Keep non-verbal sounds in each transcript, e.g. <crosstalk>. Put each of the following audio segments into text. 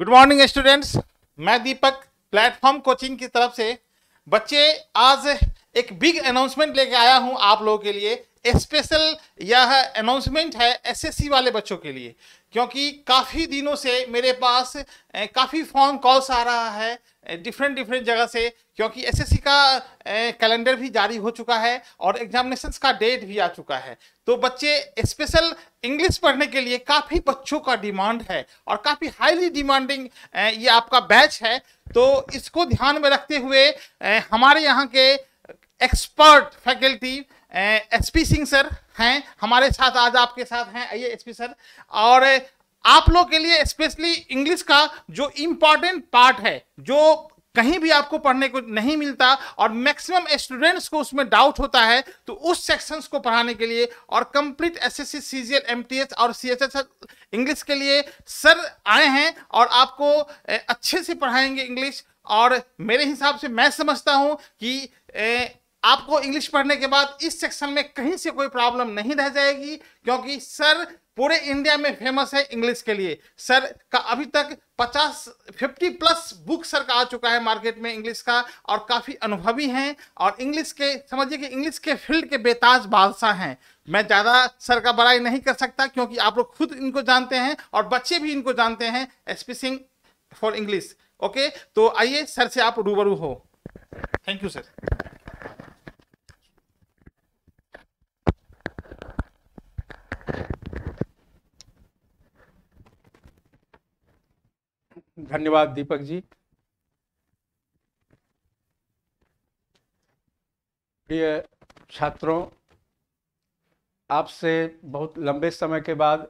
Good morning students मैं दीपक platform coaching की तरफ से बच्चे आज एक बिग अनाउंसमेंट लेके आया हूं आप लोगों के लिए स्पेशल यह अनाउंसमेंट है एसएससी वाले बच्चों के लिए क्योंकि काफ़ी दिनों से मेरे पास काफ़ी फोन कॉल्स आ रहा है डिफरेंट डिफरेंट जगह से क्योंकि एसएससी का कैलेंडर भी जारी हो चुका है और एग्जामिनेशंस का डेट भी आ चुका है तो बच्चे स्पेशल इंग्लिश पढ़ने के लिए काफ़ी बच्चों का डिमांड है और काफ़ी हाईली डिमांडिंग ये आपका बैच है तो इसको ध्यान में रखते हुए हमारे यहाँ के expert faculty S P Singh sir हैं हमारे साथ आज आपके साथ हैं आइए एस पी सर और आप लोग के लिए स्पेशली इंग्लिश का जो इम्पॉर्टेंट पार्ट है जो कहीं भी आपको पढ़ने को नहीं मिलता और मैक्सिमम स्टूडेंट्स को उसमें डाउट होता है तो उस सेक्शंस को पढ़ाने के लिए और कंप्लीट एसएससी सीजीएल एमटीएस और सीएचएस इंग्लिश के लिए सर आए हैं और आपको अच्छे से पढ़ाएंगे इंग्लिश और मेरे हिसाब से मैं समझता हूं कि ए, आपको इंग्लिश पढ़ने के बाद इस सेक्शन में कहीं से कोई प्रॉब्लम नहीं रह जाएगी क्योंकि सर पूरे इंडिया में फेमस है इंग्लिश के लिए सर का अभी तक 50 50 प्लस बुक सर का आ चुका है मार्केट में इंग्लिश का और काफ़ी अनुभवी हैं और इंग्लिश के समझिए कि इंग्लिश के फील्ड के बेताज बादशाह हैं मैं ज़्यादा सर का बड़ाई नहीं कर सकता क्योंकि आप लोग खुद इनको जानते हैं और बच्चे भी इनको जानते हैं स्पीसिंग सिंह फॉर इंग्लिश ओके तो आइए सर से आप रूबरू हो थैंक यू सर धन्यवाद दीपक जी प्रिय छात्रों आपसे बहुत लंबे समय के बाद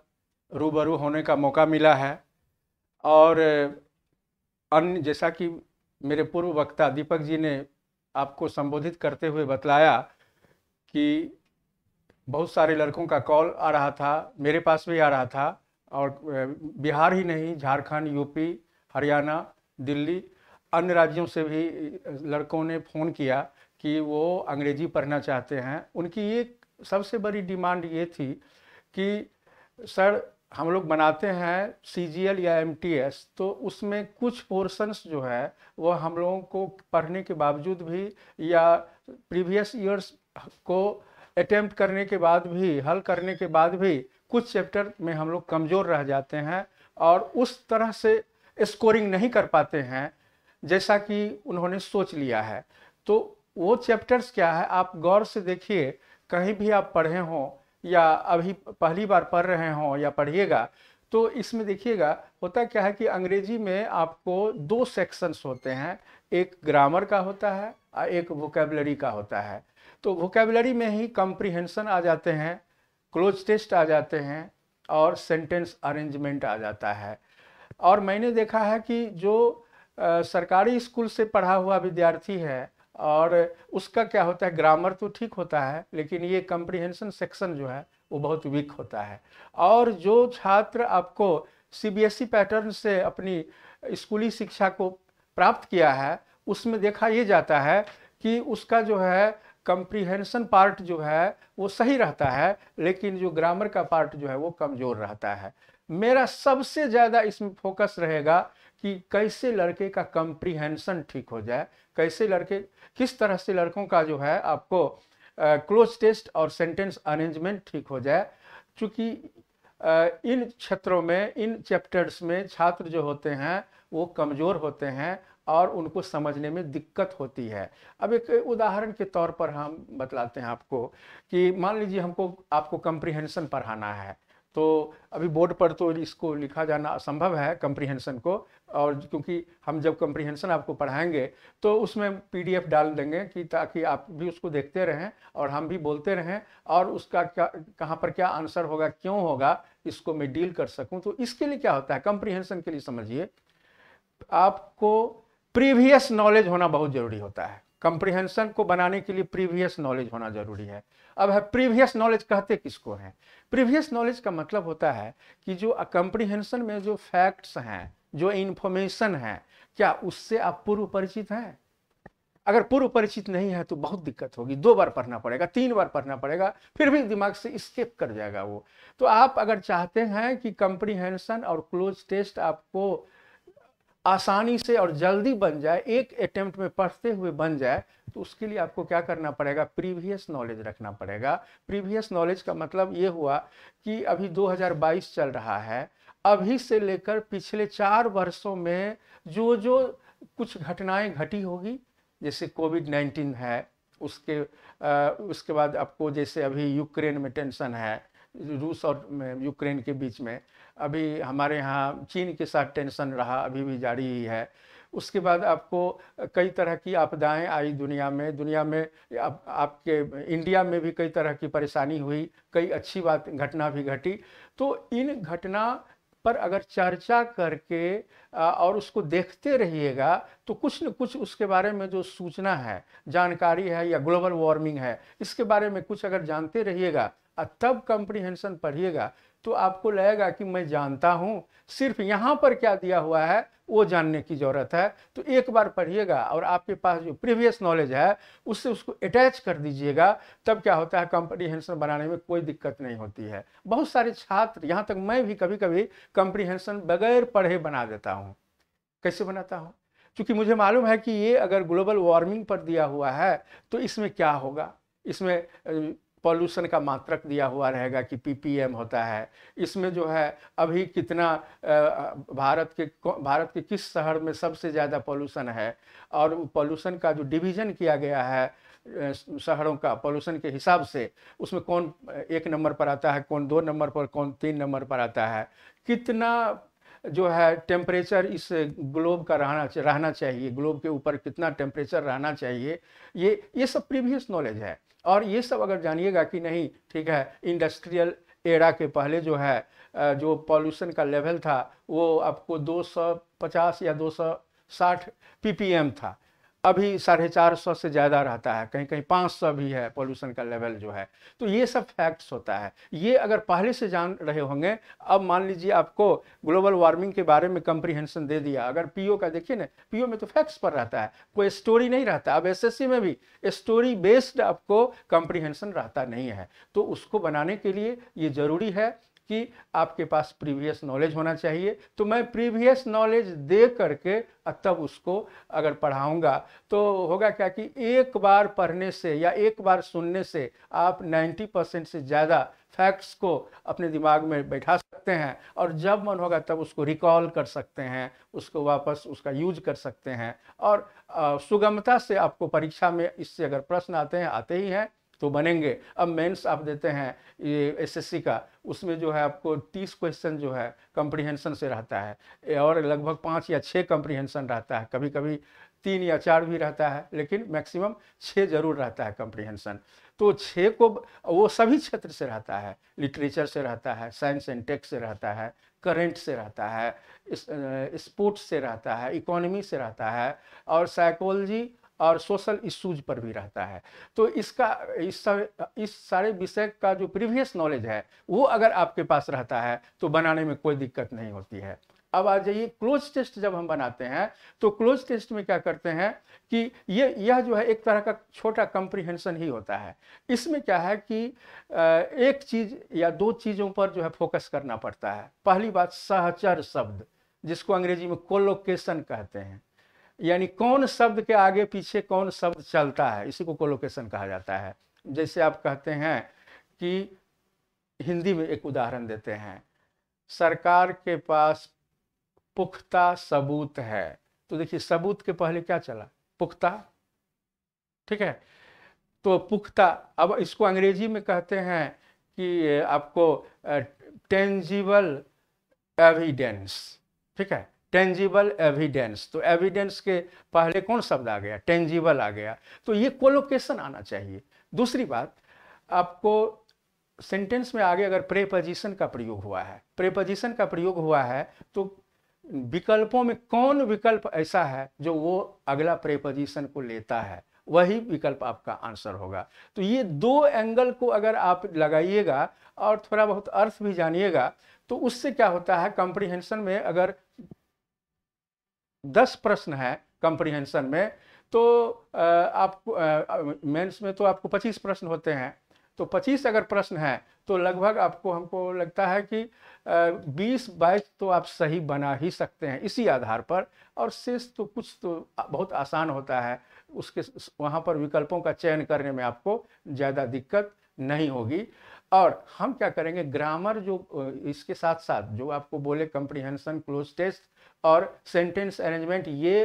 रूबरू होने का मौका मिला है और अन्य जैसा कि मेरे पूर्व वक्ता दीपक जी ने आपको संबोधित करते हुए बतलाया कि बहुत सारे लड़कों का कॉल आ रहा था मेरे पास भी आ रहा था और बिहार ही नहीं झारखंड यूपी हरियाणा दिल्ली अन्य राज्यों से भी लड़कों ने फ़ोन किया कि वो अंग्रेजी पढ़ना चाहते हैं उनकी ये सबसे बड़ी डिमांड ये थी कि सर हम लोग बनाते हैं सी जी एल या एम टी एस तो उसमें कुछ पोर्सन्स जो है वह हम लोगों को पढ़ने के बावजूद भी या प्रीवियस ईयर्स को अटैम्प्ट करने के बाद भी हल करने के बाद भी कुछ चैप्टर में हम लोग कमज़ोर रह जाते हैं और उस तरह से स्कोरिंग नहीं कर पाते हैं जैसा कि उन्होंने सोच लिया है तो वो चैप्टर्स क्या है आप गौर से देखिए कहीं भी आप पढ़े हों या अभी पहली बार पढ़ रहे हों या पढ़िएगा तो इसमें देखिएगा होता क्या है कि अंग्रेजी में आपको दो सेक्शंस होते हैं एक ग्रामर का होता है और एक वोकेबलरी का होता है तो वोकेबलरी में ही कंप्रीहेंशन आ जाते हैं क्लोज टेस्ट आ जाते हैं और सेंटेंस अरेंजमेंट आ जाता है और मैंने देखा है कि जो आ, सरकारी स्कूल से पढ़ा हुआ विद्यार्थी है और उसका क्या होता है ग्रामर तो ठीक होता है लेकिन ये कम्प्रीहेंशन सेक्शन जो है वो बहुत वीक होता है और जो छात्र आपको ई पैटर्न e से अपनी स्कूली शिक्षा को प्राप्त किया है उसमें देखा ये जाता है कि उसका जो है कंप्रीहेंशन पार्ट जो है वो सही रहता है लेकिन जो ग्रामर का पार्ट जो है वो कमज़ोर रहता है मेरा सबसे ज़्यादा इसमें फोकस रहेगा कि कैसे लड़के का कंप्रीहेंशन ठीक हो जाए कैसे लड़के किस तरह से लड़कों का जो है आपको क्लोज uh, टेस्ट और सेंटेंस अरेंजमेंट ठीक हो जाए चूँकि uh, इन क्षेत्रों में इन चैप्टर्स में छात्र जो होते हैं वो कमज़ोर होते हैं और उनको समझने में दिक्कत होती है अब एक उदाहरण के तौर पर हम बतलाते हैं आपको कि मान लीजिए हमको आपको कंप्रीहेंशन पढ़ाना है तो अभी बोर्ड पर तो इसको लिखा जाना असंभव है कंप्रीहेंशन को और क्योंकि हम जब कंप्रीहेंशन आपको पढ़ाएंगे तो उसमें पीडीएफ डाल देंगे कि ताकि आप भी उसको देखते रहें और हम भी बोलते रहें और उसका क्या कहाँ पर क्या आंसर होगा क्यों होगा इसको मैं डील कर सकूँ तो इसके लिए क्या होता है कंप्रीहेंशन के लिए समझिए आपको प्रीवियस नॉलेज होना बहुत जरूरी होता है कंप्रिहेंशन को बनाने के लिए प्रीवियस नॉलेज होना जरूरी है अब है प्रीवियस नॉलेज कहते किसको हैं प्रीवियस नॉलेज का मतलब होता है कि जो कंप्रिहेंशन में जो फैक्ट्स हैं जो इन्फॉर्मेशन है क्या उससे आप पूर्व परिचित हैं अगर पूर्व परिचित नहीं है तो बहुत दिक्कत होगी दो बार पढ़ना पड़ेगा तीन बार पढ़ना पड़ेगा फिर भी दिमाग से स्केप कर जाएगा वो तो आप अगर चाहते हैं कि कंप्रीहेंशन और क्लोज टेस्ट आपको आसानी से और जल्दी बन जाए एक अटेम्प्ट में पढ़ते हुए बन जाए तो उसके लिए आपको क्या करना पड़ेगा प्रीवियस नॉलेज रखना पड़ेगा प्रीवियस नॉलेज का मतलब ये हुआ कि अभी 2022 चल रहा है अभी से लेकर पिछले चार वर्षों में जो जो कुछ घटनाएं घटी होगी जैसे कोविड नाइन्टीन है उसके आ, उसके बाद आपको जैसे अभी यूक्रेन में टेंशन है रूस और यूक्रेन के बीच में अभी हमारे यहाँ चीन के साथ टेंशन रहा अभी भी जारी ही है उसके बाद आपको कई तरह की आपदाएं आई दुनिया में दुनिया में आप, आपके इंडिया में भी कई तरह की परेशानी हुई कई अच्छी बात घटना भी घटी तो इन घटना पर अगर चर्चा करके और उसको देखते रहिएगा तो कुछ न कुछ उसके बारे में जो सूचना है जानकारी है या ग्लोबल वार्मिंग है इसके बारे में कुछ अगर जानते रहिएगा और तब कंप्रीहेंशन पढ़िएगा तो आपको लगेगा कि मैं जानता हूँ सिर्फ यहाँ पर क्या दिया हुआ है वो जानने की ज़रूरत है तो एक बार पढ़िएगा और आपके पास जो प्रीवियस नॉलेज है उससे उसको अटैच कर दीजिएगा तब क्या होता है कंप्रीहेंशन बनाने में कोई दिक्कत नहीं होती है बहुत सारे छात्र यहाँ तक मैं भी कभी कभी कंप्रीहेंशन बगैर पढ़े बना देता हूँ कैसे बनाता हूँ क्योंकि मुझे मालूम है कि ये अगर ग्लोबल वार्मिंग पर दिया हुआ है तो इसमें क्या होगा इसमें पॉल्यूशन का मात्रक दिया हुआ रहेगा कि पीपीएम होता है इसमें जो है अभी कितना भारत के भारत के किस शहर में सबसे ज़्यादा पॉल्यूशन है और पॉल्यूशन का जो डिवीज़न किया गया है शहरों का पॉल्यूशन के हिसाब से उसमें कौन एक नंबर पर आता है कौन दो नंबर पर कौन तीन नंबर पर आता है कितना जो है टेम्परेचर इस ग्लोब का रहना रहना चाहिए ग्लोब के ऊपर कितना टेम्परेचर रहना चाहिए ये ये सब प्रीवियस नॉलेज है और ये सब अगर जानिएगा कि नहीं ठीक है इंडस्ट्रियल एरा के पहले जो है जो पॉल्यूशन का लेवल था वो आपको 250 या 260 पीपीएम था अभी साढ़े चार सौ से ज़्यादा रहता है कहीं कहीं पाँच सौ भी है पोल्यूशन का लेवल जो है तो ये सब फैक्ट्स होता है ये अगर पहले से जान रहे होंगे अब मान लीजिए आपको ग्लोबल वार्मिंग के बारे में कंप्रीहेंशन दे दिया अगर पीओ का देखिए ना पीओ में तो फैक्ट्स पर रहता है कोई स्टोरी नहीं रहता अब एस में भी स्टोरी बेस्ड आपको कंप्रीहेंशन रहता नहीं है तो उसको बनाने के लिए ये ज़रूरी है कि आपके पास प्रीवियस नॉलेज होना चाहिए तो मैं प्रीवियस नॉलेज दे करके तब उसको अगर पढ़ाऊँगा तो होगा क्या कि एक बार पढ़ने से या एक बार सुनने से आप 90 परसेंट से ज़्यादा फैक्ट्स को अपने दिमाग में बैठा सकते हैं और जब मन होगा तब उसको रिकॉल कर सकते हैं उसको वापस उसका यूज कर सकते हैं और सुगमता से आपको परीक्षा में इससे अगर प्रश्न आते हैं आते ही हैं तो बनेंगे अब मेंस आप देते हैं ये एसएससी का उसमें जो है आपको तीस क्वेश्चन जो है कम्प्रीहेंशन से रहता है और लगभग पाँच या छः कंप्रीहेंशन रहता है कभी कभी तीन या चार भी रहता है लेकिन मैक्सिमम छः जरूर रहता है कंप्रीहेंशन तो छः को वो सभी क्षेत्र से रहता है लिटरेचर से रहता है साइंस एंड टेक से रहता है करेंट से रहता है स्पोर्ट्स से रहता है इकोनॉमी से रहता है और साइकोलॉजी और सोशल इश्यूज पर भी रहता है तो इसका इस सारे विषय का जो प्रीवियस नॉलेज है वो अगर आपके पास रहता है तो बनाने में कोई दिक्कत नहीं होती है अब आ जाइए क्लोज टेस्ट जब हम बनाते हैं तो क्लोज टेस्ट में क्या करते हैं कि ये यह जो है एक तरह का छोटा कंप्रिहेंशन ही होता है इसमें क्या है कि एक चीज़ या दो चीज़ों पर जो है फोकस करना पड़ता है पहली बात सहचर शब्द जिसको अंग्रेजी में कोलोकेशन कहते हैं यानी कौन शब्द के आगे पीछे कौन शब्द चलता है इसी को कोलोकेशन कहा जाता है जैसे आप कहते हैं कि हिंदी में एक उदाहरण देते हैं सरकार के पास पुख्ता सबूत है तो देखिए सबूत के पहले क्या चला पुख्ता ठीक है तो पुख्ता अब इसको अंग्रेजी में कहते हैं कि आपको टेंजिबल एविडेंस ठीक है टेंजिबल एविडेंस तो एविडेंस के पहले कौन शब्द आ गया टेंजिबल आ गया तो ये कोलोकेशन आना चाहिए दूसरी बात आपको सेंटेंस में आगे अगर प्रेपोजिशन का प्रयोग हुआ है प्रेपोजिशन का प्रयोग हुआ है तो विकल्पों में कौन विकल्प ऐसा है जो वो अगला प्रेपोजिशन को लेता है वही विकल्प आपका आंसर होगा तो ये दो एंगल को अगर आप लगाइएगा और थोड़ा बहुत अर्थ भी जानिएगा तो उससे क्या होता है कॉम्प्रिहेंशन में अगर दस प्रश्न है कंप्रीहेंशन में तो आप मेंस में तो आपको पच्चीस प्रश्न होते हैं तो पच्चीस अगर प्रश्न है तो लगभग आपको हमको लगता है कि बीस बाईस तो आप सही बना ही सकते हैं इसी आधार पर और शेष तो कुछ तो बहुत आसान होता है उसके वहाँ पर विकल्पों का चयन करने में आपको ज़्यादा दिक्कत नहीं होगी और हम क्या करेंगे ग्रामर जो इसके साथ साथ जो आपको बोले कंप्रीहेंशन क्लोज टेस्ट और सेंटेंस अरेंजमेंट ये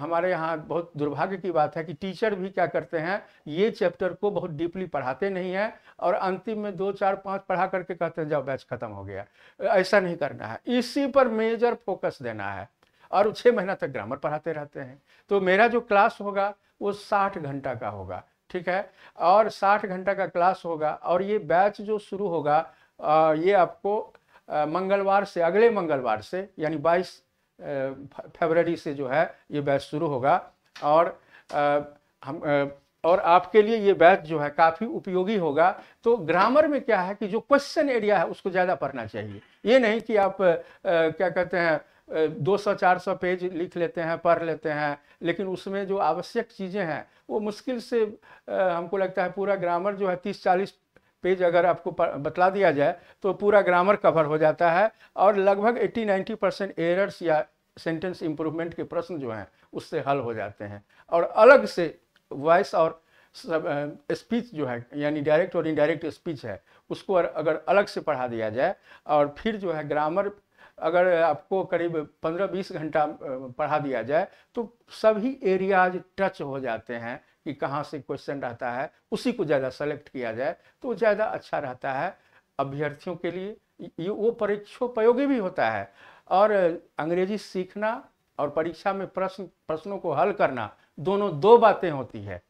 हमारे यहाँ बहुत दुर्भाग्य की बात है कि टीचर भी क्या करते हैं ये चैप्टर को बहुत डीपली पढ़ाते नहीं हैं और अंतिम में दो चार पाँच पढ़ा करके कहते हैं जब बैच खत्म हो गया ऐसा नहीं करना है इसी पर मेजर फोकस देना है और छः महीना तक ग्रामर पढ़ाते रहते हैं तो मेरा जो क्लास होगा वो साठ घंटा का होगा ठीक है और साठ घंटा का क्लास होगा और ये बैच जो शुरू होगा ये आपको मंगलवार से अगले मंगलवार से यानी 22 फरवरी से जो है ये बैच शुरू होगा और आ, हम आ, और आपके लिए ये बैच जो है काफ़ी उपयोगी होगा तो ग्रामर में क्या है कि जो क्वेश्चन एरिया है उसको ज़्यादा पढ़ना चाहिए ये नहीं कि आप आ, क्या कहते हैं 200-400 पेज लिख लेते हैं पढ़ लेते हैं लेकिन उसमें जो आवश्यक चीज़ें हैं वो मुश्किल से हमको लगता है पूरा ग्रामर जो है 30-40 पेज अगर आपको बतला दिया जाए तो पूरा ग्रामर कवर हो जाता है और लगभग 80-90 परसेंट एरर्स या सेंटेंस इम्प्रूवमेंट के प्रश्न जो हैं उससे हल हो जाते हैं और अलग से वॉइस और स्पीच जो है यानी डायरेक्ट और इनडायरेक्ट स्पीच है उसको अगर अलग से पढ़ा दिया जाए और फिर जो है ग्रामर अगर आपको करीब 15-20 घंटा पढ़ा दिया जाए तो सभी एरियाज टच हो जाते हैं कि कहाँ से क्वेश्चन रहता है उसी को ज़्यादा सेलेक्ट किया जाए तो ज़्यादा अच्छा रहता है अभ्यर्थियों के लिए ये वो परीक्षोपयोगी भी होता है और अंग्रेजी सीखना और परीक्षा में प्रश्न प्रश्नों को हल करना दोनों दो बातें होती है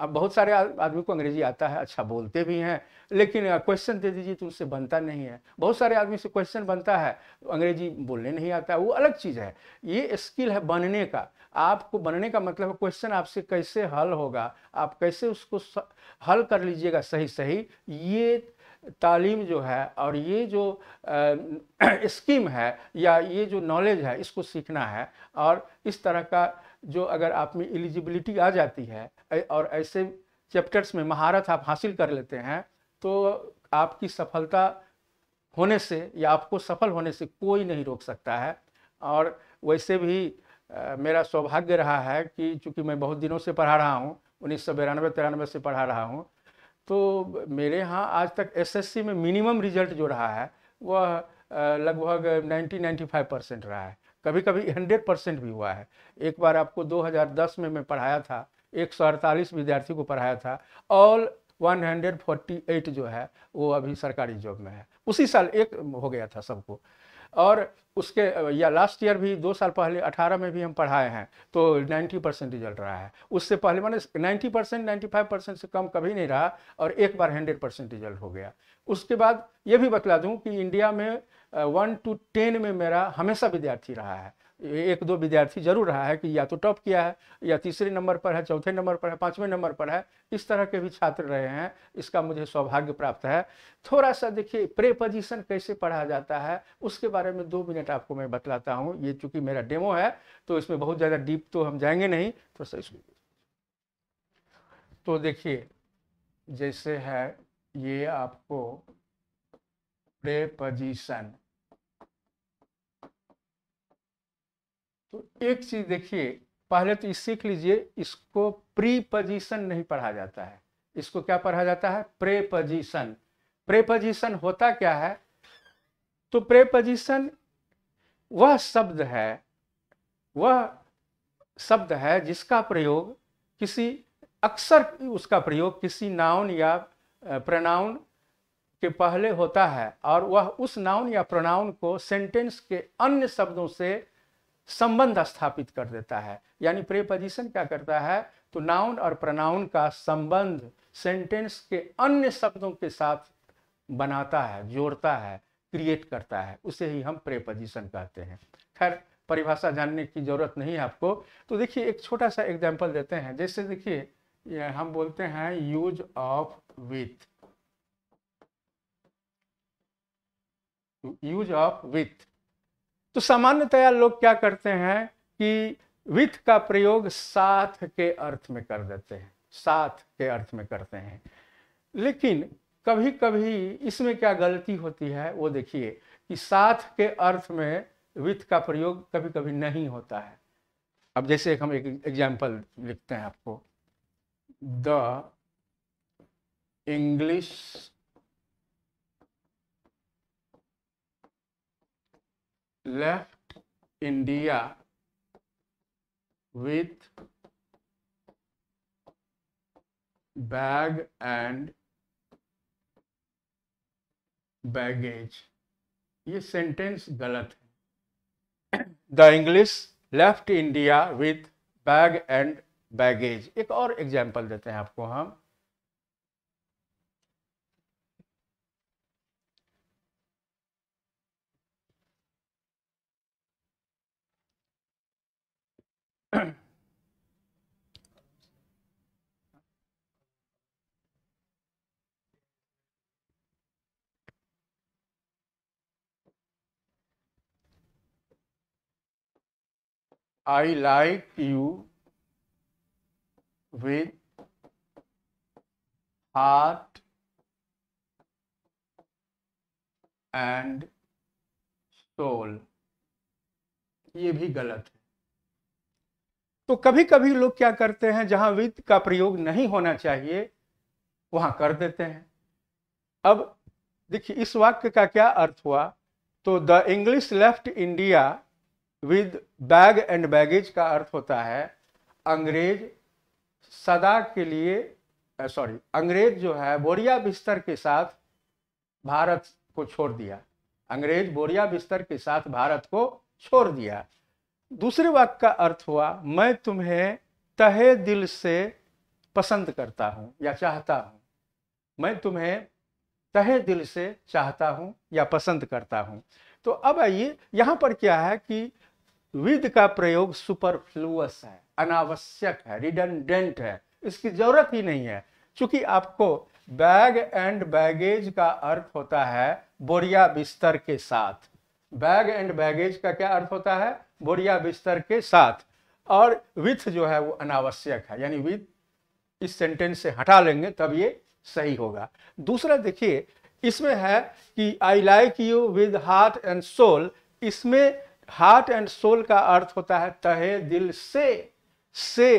अब बहुत सारे आदमी को अंग्रेजी आता है अच्छा बोलते भी हैं लेकिन क्वेश्चन दे दीजिए तो उससे बनता नहीं है बहुत सारे आदमी से क्वेश्चन बनता है तो अंग्रेजी बोलने नहीं आता वो अलग चीज़ है ये स्किल है बनने का आपको बनने का मतलब क्वेश्चन आपसे कैसे हल होगा आप कैसे उसको हल कर लीजिएगा सही सही ये तालीम जो है और ये जो स्कीम <clears throat> है या ये जो नॉलेज है इसको सीखना है और इस तरह का जो अगर आप में एलिजिबिलिटी आ जाती है और ऐसे चैप्टर्स में महारत आप हासिल कर लेते हैं तो आपकी सफलता होने से या आपको सफल होने से कोई नहीं रोक सकता है और वैसे भी आ, मेरा सौभाग्य रहा है कि चूँकि मैं बहुत दिनों से पढ़ा रहा हूँ उन्नीस सौ बिरानवे तिरानवे से पढ़ा रहा हूँ तो मेरे यहाँ आज तक एसएससी में मिनिमम रिजल्ट जो रहा है वह लगभग नाइन्टी नाइन्टी फाइव परसेंट रहा है कभी कभी हंड्रेड परसेंट भी हुआ है एक बार आपको 2010 में मैं पढ़ाया था एक सौ अड़तालीस विद्यार्थी को पढ़ाया था ऑल 148 जो है वो अभी सरकारी जॉब में है उसी साल एक हो गया था सबको और उसके या लास्ट ईयर भी दो साल पहले अठारह में भी हम पढ़ाए हैं तो 90 परसेंट रिजल्ट रहा है उससे पहले मैंने 90 परसेंट नाइन्टी परसेंट से कम कभी नहीं रहा और एक बार 100 परसेंट रिजल्ट हो गया उसके बाद ये भी बतला दूं कि इंडिया में वन टू टेन में मेरा हमेशा विद्यार्थी रहा है एक दो विद्यार्थी जरूर रहा है कि या तो टॉप किया है या तीसरे नंबर पर है चौथे नंबर पर है पाँचवें नंबर पर है इस तरह के भी छात्र रहे हैं इसका मुझे सौभाग्य प्राप्त है थोड़ा सा देखिए प्रेपोजिशन कैसे पढ़ा जाता है उसके बारे में दो मिनट आपको मैं बतलाता हूँ ये चूँकि मेरा डेमो है तो इसमें बहुत ज़्यादा डीप तो हम जाएंगे नहीं तो सही तो देखिए जैसे है ये आपको प्रेपोजिशन तो एक चीज़ देखिए पहले तो सीख लीजिए इसको प्रीपोजिशन नहीं पढ़ा जाता है इसको क्या पढ़ा जाता है प्रेपोजिशन प्रेपोजिशन होता क्या है तो प्रेपोजिशन वह शब्द है वह शब्द है जिसका प्रयोग किसी अक्सर उसका प्रयोग किसी नाउन या प्रणाउन के पहले होता है और वह उस नाउन या प्रोनाउन को सेंटेंस के अन्य शब्दों से संबंध स्थापित कर देता है यानी प्रेपोजिशन क्या करता है तो नाउन और प्रनाउन का संबंध सेंटेंस के अन्य शब्दों के साथ बनाता है जोड़ता है क्रिएट करता है उसे ही हम प्रेपोजिशन कहते हैं खैर परिभाषा जानने की जरूरत नहीं है आपको तो देखिए एक छोटा सा एग्जाम्पल देते हैं जैसे देखिए हम बोलते हैं use of with use of with तो सामान्यतया लोग क्या करते हैं कि विथ का प्रयोग साथ के अर्थ में कर देते हैं साथ के अर्थ में करते हैं लेकिन कभी कभी इसमें क्या गलती होती है वो देखिए कि साथ के अर्थ में विथ का प्रयोग कभी कभी नहीं होता है अब जैसे एक हम एक एग्जाम्पल लिखते हैं आपको the English left India with bag and baggage ये सेंटेंस गलत है the English left India with bag and baggage एक और एग्जाम्पल देते हैं आपको हम I like you with heart and soul. ये भी गलत तो कभी कभी लोग क्या करते हैं जहां वित्त का प्रयोग नहीं होना चाहिए वहां कर देते हैं अब देखिए इस वाक्य का क्या अर्थ हुआ तो the English left India with bag and baggage का अर्थ होता है अंग्रेज सदा के लिए सॉरी अंग्रेज जो है बोरिया बिस्तर के साथ भारत को छोड़ दिया अंग्रेज बोरिया बिस्तर के साथ भारत को छोड़ दिया दूसरे वाक्य का अर्थ हुआ मैं तुम्हें तहे दिल से पसंद करता हूं या चाहता हूं मैं तुम्हें तहे दिल से चाहता हूं या पसंद करता हूँ तो अब आइए यहां पर क्या है कि विद का प्रयोग सुपरफ्लूअस है अनावश्यक है रिडेंडेंट है इसकी जरूरत ही नहीं है चूंकि आपको बैग एंड बैगेज का अर्थ होता है बोरिया बिस्तर के साथ बैग एंड बैगेज का क्या अर्थ होता है बोरिया बिस्तर के साथ और विथ जो है वो अनावश्यक है यानी विथ इस सेंटेंस से हटा लेंगे तब ये सही होगा दूसरा देखिए इसमें है कि I like you with heart and soul इसमें हार्ट एंड सोल का अर्थ होता है तहे दिल से से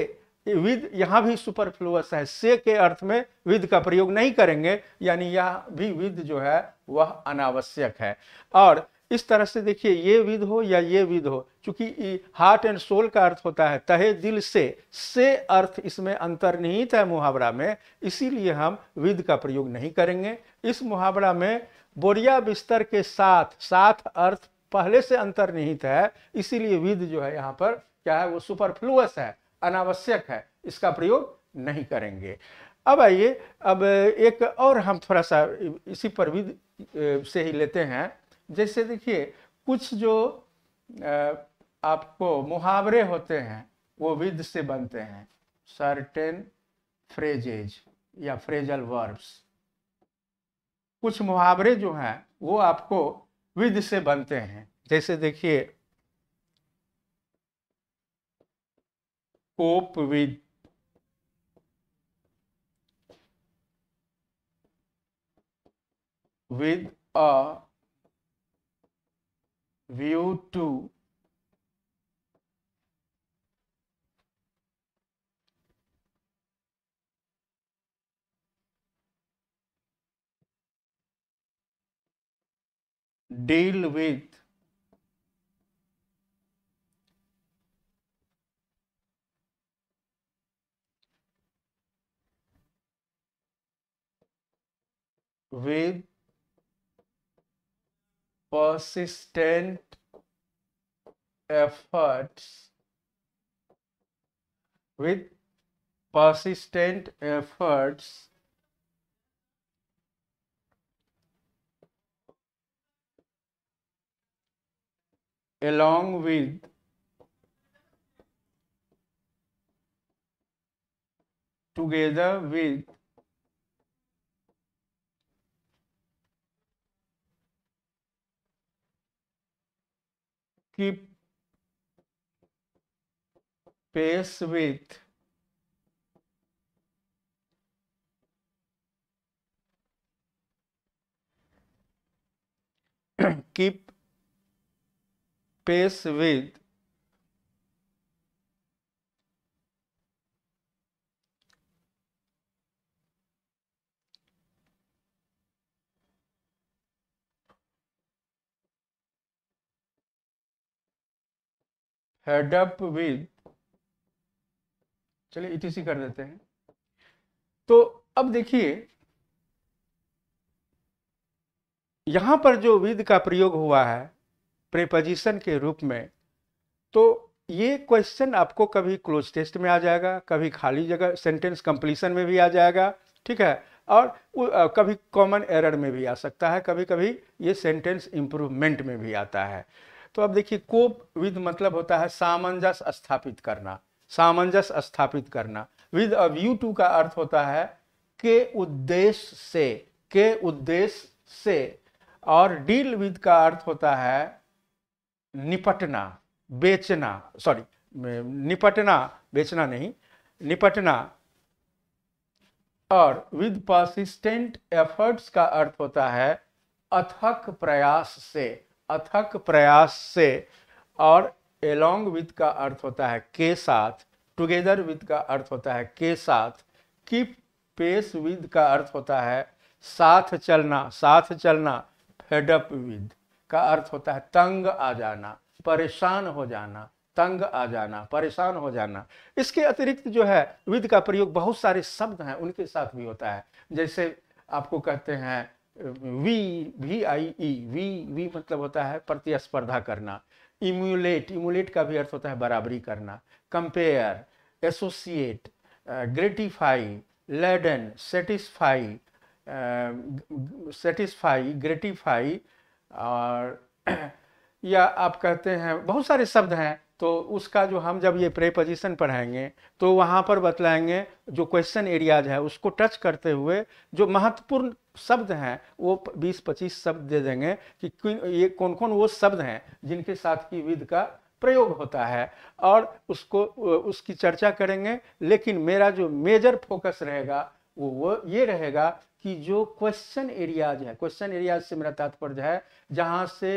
विद यहाँ भी सुपरफ्लुअस है से के अर्थ में विद का प्रयोग नहीं करेंगे यानी यह भी विद जो है वह अनावश्यक है और इस तरह से देखिए ये विद हो या ये विद हो क्योंकि हार्ट एंड सोल का अर्थ होता है तहे दिल से से अर्थ इसमें अंतर्निहित है मुहावरा में इसीलिए हम विद का प्रयोग नहीं करेंगे इस मुहावरा में बोरिया बिस्तर के साथ साथ अर्थ पहले से अंतर्निहित है इसीलिए विद जो है यहाँ पर क्या है वो सुपरफ्लूस है अनावश्यक है इसका प्रयोग नहीं करेंगे अब आइए अब एक और हम थोड़ा सा इसी पर विद से ही लेते हैं जैसे देखिए कुछ जो आपको मुहावरे होते हैं वो विद से बनते हैं सर्टेन फ्रेजेज या फ्रेजल वर्ब्स कुछ मुहावरे जो हैं वो आपको विद से बनते हैं जैसे देखिए cope with with a view to deal with with persistent efforts with persistent efforts along with together with keep pace with keep pace with head up with चलिए इटीसी कर देते हैं तो अब देखिए यहां पर जो विद का प्रयोग हुआ है प्रेपोजिशन के रूप में तो ये क्वेश्चन आपको कभी क्लोज टेस्ट में आ जाएगा कभी खाली जगह सेंटेंस कंप्लीशन में भी आ जाएगा ठीक है और कभी कॉमन एरर में भी आ सकता है कभी कभी ये सेंटेंस इम्प्रूवमेंट में भी आता है तो अब देखिए कोप विद मतलब होता है सामंजस्य स्थापित करना सामंजस्य स्थापित करना विद अ व्यू टू का अर्थ होता है के उद्देश्य से के उद्देश्य से और डील विद का अर्थ होता है निपटना बेचना सॉरी निपटना बेचना नहीं निपटना और विद परसिस्टेंट एफर्ट्स का अर्थ होता है अथक प्रयास से अथक प्रयास से और एलोंग विद का अर्थ होता है के साथ टुगेदर विद का अर्थ होता है के साथ कीप पेस विद का अर्थ होता है साथ चलना साथ चलना फेडअप विद का अर्थ होता है तंग आ जाना परेशान हो जाना तंग आ जाना परेशान हो जाना इसके अतिरिक्त जो है विद का प्रयोग बहुत सारे शब्द हैं उनके साथ भी होता है जैसे आपको कहते हैं V V I E V V मतलब होता है प्रतिस्पर्धा करना इम्यूलेट इम्यूलेट का भी अर्थ होता है बराबरी करना compare associate gratify laden satisfy satisfy gratify और <clears throat> या आप कहते हैं बहुत सारे शब्द हैं तो उसका जो हम जब ये प्रे पोजिशन पढ़ाएंगे तो वहाँ पर बतलाएंगे जो क्वेश्चन एरियाज है उसको टच करते हुए जो महत्वपूर्ण शब्द हैं वो 20-25 शब्द दे देंगे कि ये कौन कौन वो शब्द हैं जिनके साथ की विध का प्रयोग होता है और उसको उसकी चर्चा करेंगे लेकिन मेरा जो मेजर फोकस रहेगा वो वो ये रहेगा कि जो क्वेश्चन एरियाज है क्वेश्चन एरियाज से मेरा तात्पर्य है जहाँ से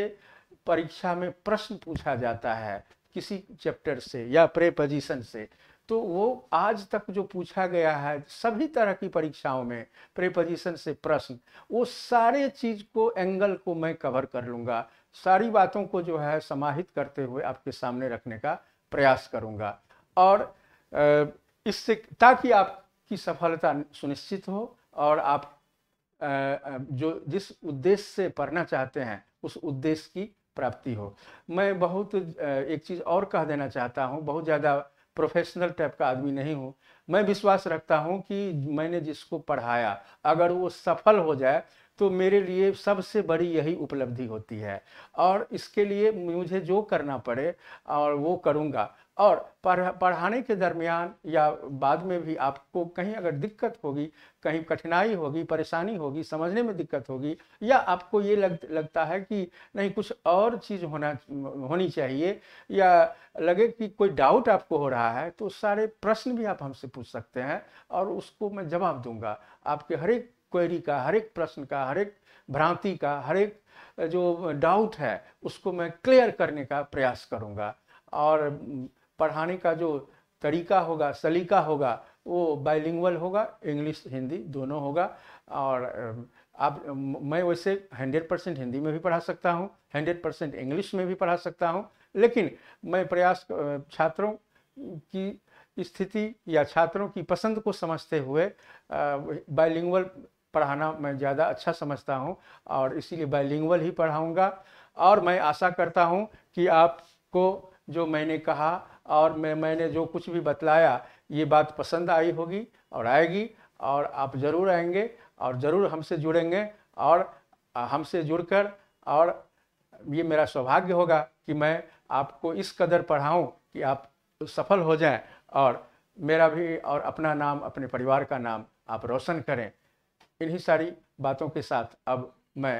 परीक्षा में प्रश्न पूछा जाता है किसी चैप्टर से या प्रेपोजिशन से तो वो आज तक जो पूछा गया है सभी तरह की परीक्षाओं में प्रेपोजिशन से प्रश्न वो सारे चीज को एंगल को मैं कवर कर लूँगा सारी बातों को जो है समाहित करते हुए आपके सामने रखने का प्रयास करूँगा और इससे ताकि आपकी सफलता सुनिश्चित हो और आप जो जिस उद्देश्य से पढ़ना चाहते हैं उस उद्देश्य की प्राप्ति हो मैं बहुत एक चीज़ और कह देना चाहता हूँ बहुत ज़्यादा प्रोफेशनल टाइप का आदमी नहीं हूँ मैं विश्वास रखता हूँ कि मैंने जिसको पढ़ाया अगर वो सफल हो जाए तो मेरे लिए सबसे बड़ी यही उपलब्धि होती है और इसके लिए मुझे जो करना पड़े और वो करूँगा और पढ़ पढ़ाने के दरमियान या बाद में भी आपको कहीं अगर दिक्कत होगी कहीं कठिनाई होगी परेशानी होगी समझने में दिक्कत होगी या आपको ये लग लगता है कि नहीं कुछ और चीज़ होना होनी चाहिए या लगे कि कोई डाउट आपको हो रहा है तो सारे प्रश्न भी आप हमसे पूछ सकते हैं और उसको मैं जवाब दूंगा आपके हर एक क्वेरी का हर एक प्रश्न का हर एक भ्रांति का हर एक जो डाउट है उसको मैं क्लियर करने का प्रयास करूँगा और पढ़ाने का जो तरीका होगा सलीका होगा वो बाइलिंगल होगा इंग्लिश हिंदी दोनों होगा और आप मैं वैसे 100 परसेंट हिंदी में भी पढ़ा सकता हूँ 100 परसेंट इंग्लिश में भी पढ़ा सकता हूँ लेकिन मैं प्रयास छात्रों की स्थिति या छात्रों की पसंद को समझते हुए बाइलिंगल पढ़ाना मैं ज़्यादा अच्छा समझता हूँ और इसीलिए बायलिंगुअल ही पढ़ाऊँगा और मैं आशा करता हूँ कि आपको जो मैंने कहा और मैं मैंने जो कुछ भी बतलाया ये बात पसंद आई होगी और आएगी और आप ज़रूर आएंगे और ज़रूर हमसे जुड़ेंगे और हमसे जुड़कर और ये मेरा सौभाग्य होगा कि मैं आपको इस कदर पढ़ाऊँ कि आप सफल हो जाएं और मेरा भी और अपना नाम अपने परिवार का नाम आप रोशन करें इन्हीं सारी बातों के साथ अब मैं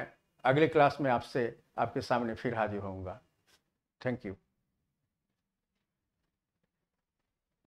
अगले क्लास में आपसे आपके सामने फिर हाजिर होऊंगा थैंक यू